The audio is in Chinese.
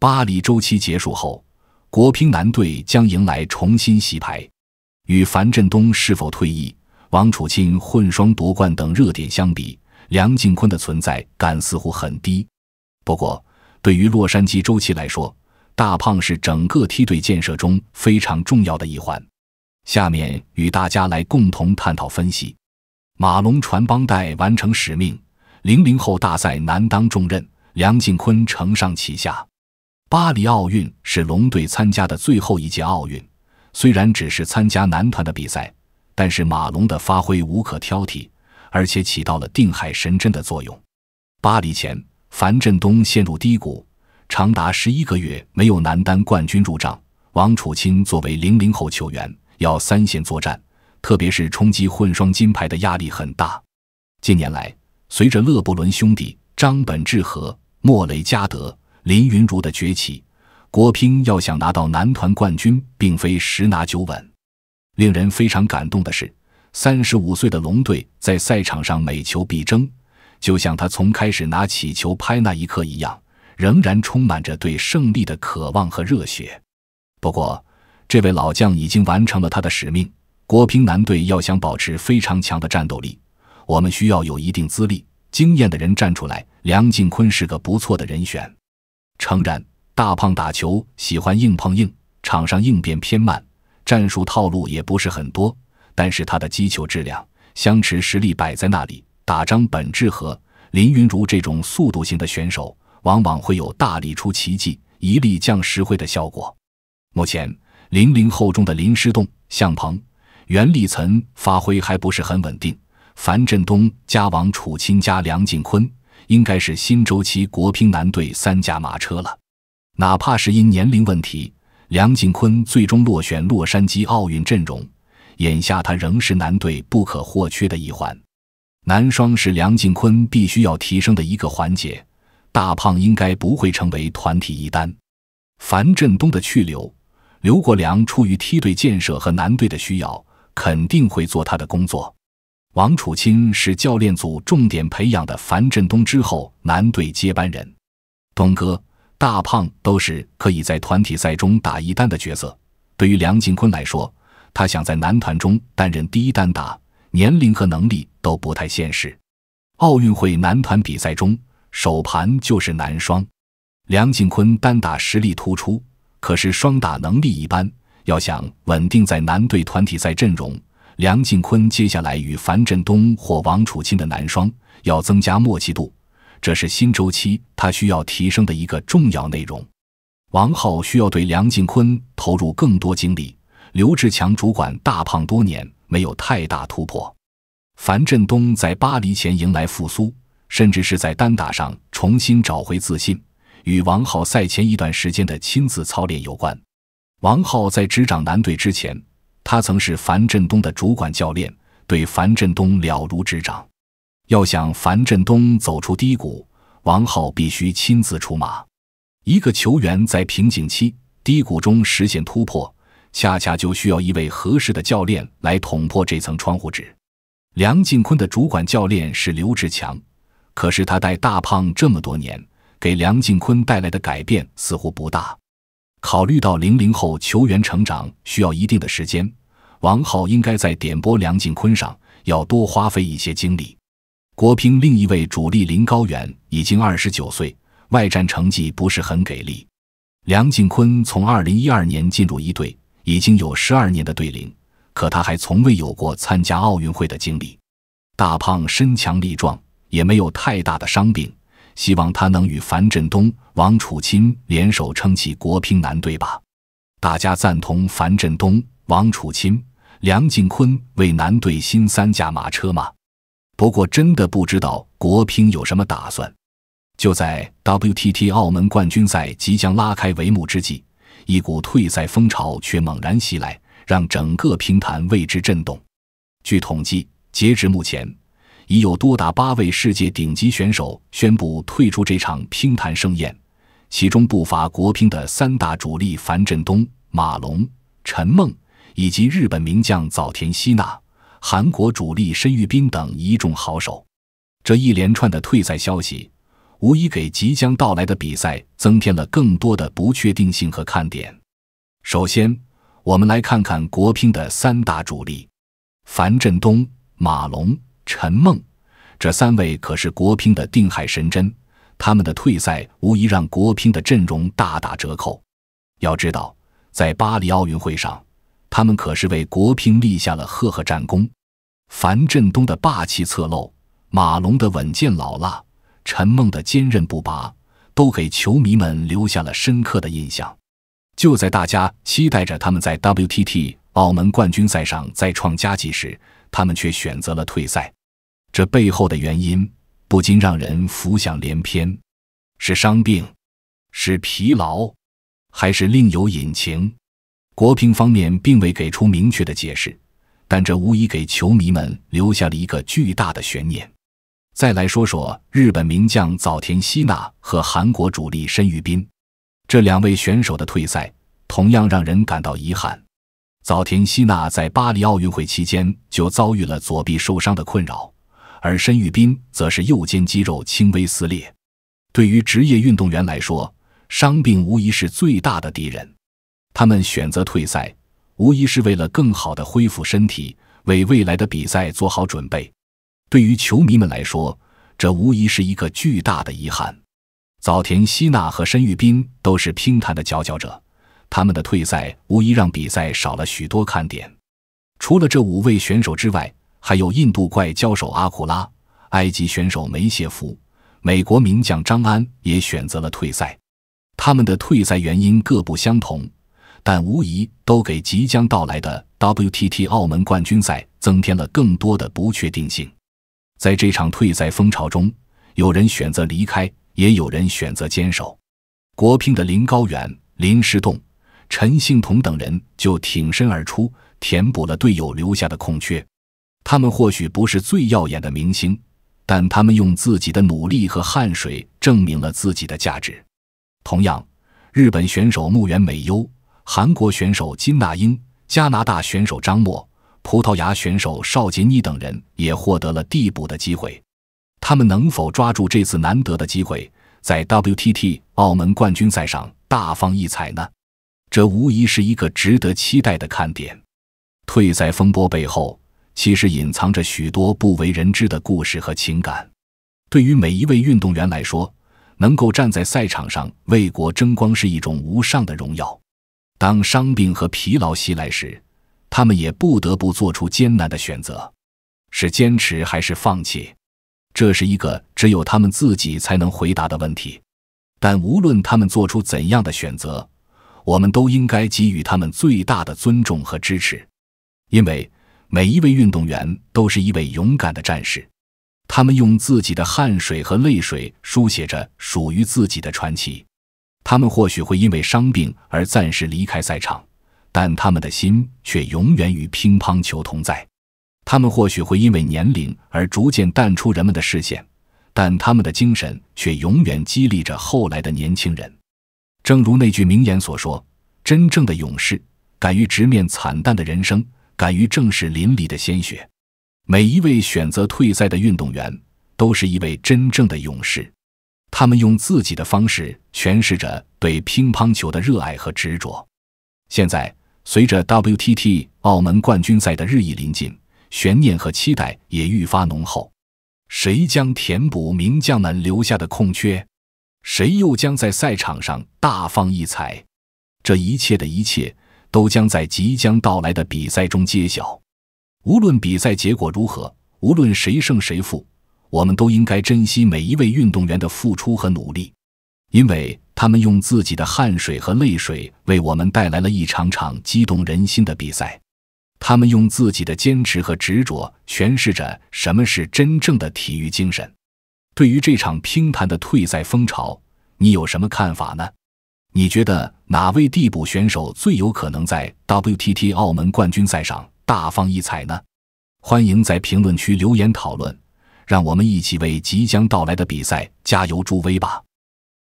巴黎周期结束后，国乒男队将迎来重新洗牌。与樊振东是否退役、王楚钦混双夺冠等热点相比，梁靖昆的存在感似乎很低。不过，对于洛杉矶周期来说，大胖是整个梯队建设中非常重要的一环。下面与大家来共同探讨分析：马龙传帮带完成使命，零零后大赛难当重任，梁靖昆承上启下。巴黎奥运是龙队参加的最后一届奥运，虽然只是参加男团的比赛，但是马龙的发挥无可挑剔，而且起到了定海神针的作用。巴黎前，樊振东陷入低谷，长达十一个月没有男单冠军入账。王楚钦作为零零后球员，要三线作战，特别是冲击混双金牌的压力很大。近年来，随着勒布伦兄弟、张本智和、莫雷加德。林云如的崛起，国乒要想拿到男团冠军，并非十拿九稳。令人非常感动的是，三十五岁的龙队在赛场上每球必争，就像他从开始拿起球拍那一刻一样，仍然充满着对胜利的渴望和热血。不过，这位老将已经完成了他的使命。国乒男队要想保持非常强的战斗力，我们需要有一定资历、经验的人站出来。梁靖昆是个不错的人选。诚然，大胖打球喜欢硬碰硬，场上应变偏慢，战术套路也不是很多。但是他的击球质量、相持实力摆在那里，打张本智和、林云如这种速度型的选手，往往会有大力出奇迹、一力降十会的效果。目前，零零后中的林诗栋、向鹏、袁立岑发挥还不是很稳定，樊振东加王楚钦加梁靖昆。应该是新周期国乒男队三驾马车了，哪怕是因年龄问题，梁靖昆最终落选洛杉矶奥运阵容，眼下他仍是男队不可或缺的一环。男双是梁靖昆必须要提升的一个环节，大胖应该不会成为团体一单。樊振东的去留，刘国梁出于梯队建设和男队的需要，肯定会做他的工作。王楚钦是教练组重点培养的樊振东之后男队接班人，东哥、大胖都是可以在团体赛中打一单的角色。对于梁靖昆来说，他想在男团中担任第一单打，年龄和能力都不太现实。奥运会男团比赛中，首盘就是男双。梁靖昆单打实力突出，可是双打能力一般，要想稳定在男队团体赛阵容。梁靖昆接下来与樊振东或王楚钦的男双要增加默契度，这是新周期他需要提升的一个重要内容。王浩需要对梁靖昆投入更多精力。刘志强主管大胖多年没有太大突破。樊振东在巴黎前迎来复苏，甚至是在单打上重新找回自信，与王浩赛前一段时间的亲自操练有关。王浩在执掌男队之前。他曾是樊振东的主管教练，对樊振东了如指掌。要想樊振东走出低谷，王皓必须亲自出马。一个球员在瓶颈期、低谷中实现突破，恰恰就需要一位合适的教练来捅破这层窗户纸。梁靖昆的主管教练是刘志强，可是他带大胖这么多年，给梁靖昆带来的改变似乎不大。考虑到零零后球员成长需要一定的时间。王浩应该在点拨梁靖昆上要多花费一些精力。国乒另一位主力林高远已经二十九岁，外战成绩不是很给力。梁靖昆从二零一二年进入一队，已经有十二年的队龄，可他还从未有过参加奥运会的经历。大胖身强力壮，也没有太大的伤病，希望他能与樊振东、王楚钦联手撑起国乒男队吧。大家赞同樊振东、王楚钦。梁靖昆为男队新三驾马车吗？不过真的不知道国乒有什么打算。就在 WTT 澳门冠军赛即将拉开帷幕之际，一股退赛风潮却猛然袭来，让整个乒坛为之震动。据统计，截至目前，已有多达八位世界顶级选手宣布退出这场乒坛盛宴，其中不乏国乒的三大主力樊振东、马龙、陈梦。以及日本名将早田希娜、韩国主力申裕斌等一众好手，这一连串的退赛消息，无疑给即将到来的比赛增添了更多的不确定性和看点。首先，我们来看看国乒的三大主力：樊振东、马龙、陈梦。这三位可是国乒的定海神针，他们的退赛无疑让国乒的阵容大打折扣。要知道，在巴黎奥运会上，他们可是为国乒立下了赫赫战功，樊振东的霸气侧漏，马龙的稳健老辣，陈梦的坚韧不拔，都给球迷们留下了深刻的印象。就在大家期待着他们在 WTT 澳门冠军赛上再创佳绩时，他们却选择了退赛。这背后的原因不禁让人浮想联翩：是伤病，是疲劳，还是另有隐情？国乒方面并未给出明确的解释，但这无疑给球迷们留下了一个巨大的悬念。再来说说日本名将早田希娜和韩国主力申裕斌，这两位选手的退赛同样让人感到遗憾。早田希娜在巴黎奥运会期间就遭遇了左臂受伤的困扰，而申裕斌则是右肩肌肉轻微撕裂。对于职业运动员来说，伤病无疑是最大的敌人。他们选择退赛，无疑是为了更好的恢复身体，为未来的比赛做好准备。对于球迷们来说，这无疑是一个巨大的遗憾。早田希娜和申玉斌都是乒坛的佼佼者，他们的退赛无疑让比赛少了许多看点。除了这五位选手之外，还有印度怪交手阿库拉、埃及选手梅谢夫、美国名将张安也选择了退赛。他们的退赛原因各不相同。但无疑都给即将到来的 WTT 澳门冠军赛增添了更多的不确定性。在这场退赛风潮中，有人选择离开，也有人选择坚守。国乒的林高远、林诗栋、陈幸同等人就挺身而出，填补了队友留下的空缺。他们或许不是最耀眼的明星，但他们用自己的努力和汗水证明了自己的价值。同样，日本选手木原美优、韩国选手金娜英、加拿大选手张默、葡萄牙选手邵杰尼等人也获得了递补的机会。他们能否抓住这次难得的机会，在 WTT 澳门冠军赛上大放异彩呢？这无疑是一个值得期待的看点。退赛风波背后，其实隐藏着许多不为人知的故事和情感。对于每一位运动员来说，能够站在赛场上为国争光是一种无上的荣耀。当伤病和疲劳袭来时，他们也不得不做出艰难的选择：是坚持还是放弃？这是一个只有他们自己才能回答的问题。但无论他们做出怎样的选择，我们都应该给予他们最大的尊重和支持，因为每一位运动员都是一位勇敢的战士，他们用自己的汗水和泪水书写着属于自己的传奇。他们或许会因为伤病而暂时离开赛场，但他们的心却永远与乒乓球同在；他们或许会因为年龄而逐渐淡出人们的视线，但他们的精神却永远激励着后来的年轻人。正如那句名言所说：“真正的勇士，敢于直面惨淡的人生，敢于正视淋漓的鲜血。”每一位选择退赛的运动员，都是一位真正的勇士。他们用自己的方式诠释着对乒乓球的热爱和执着。现在，随着 WTT 澳门冠军赛的日益临近，悬念和期待也愈发浓厚。谁将填补名将们留下的空缺？谁又将在赛场上大放异彩？这一切的一切，都将在即将到来的比赛中揭晓。无论比赛结果如何，无论谁胜谁负。我们都应该珍惜每一位运动员的付出和努力，因为他们用自己的汗水和泪水为我们带来了一场场激动人心的比赛，他们用自己的坚持和执着诠释着什么是真正的体育精神。对于这场乒坛的退赛风潮，你有什么看法呢？你觉得哪位替补选手最有可能在 WTT 澳门冠军赛上大放异彩呢？欢迎在评论区留言讨论。让我们一起为即将到来的比赛加油助威吧！